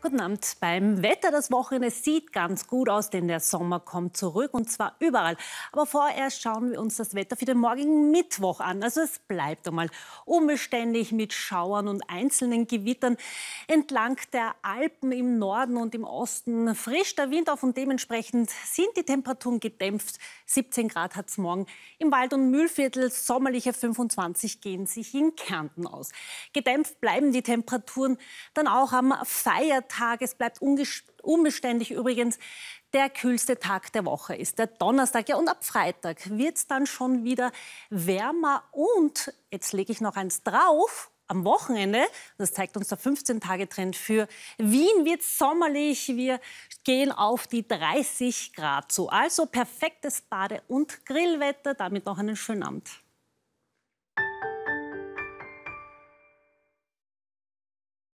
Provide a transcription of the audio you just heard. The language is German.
Guten Abend beim Wetter. Das Wochenende sieht ganz gut aus, denn der Sommer kommt zurück und zwar überall. Aber vorerst schauen wir uns das Wetter für den morgigen Mittwoch an. Also es bleibt einmal unbeständig mit Schauern und einzelnen Gewittern. Entlang der Alpen im Norden und im Osten frisch der Wind auf und dementsprechend sind die Temperaturen gedämpft. 17 Grad hat es morgen im Wald- und Mühlviertel. Sommerliche 25 gehen sich in Kärnten aus. Gedämpft bleiben die Temperaturen dann auch am Feiertag. Tag, es bleibt unbeständig übrigens, der kühlste Tag der Woche ist der Donnerstag. Ja, und ab Freitag wird es dann schon wieder wärmer. Und jetzt lege ich noch eins drauf. Am Wochenende, das zeigt uns der 15-Tage-Trend für Wien, wird sommerlich. Wir gehen auf die 30 Grad zu. Also perfektes Bade- und Grillwetter. Damit noch einen schönen Abend.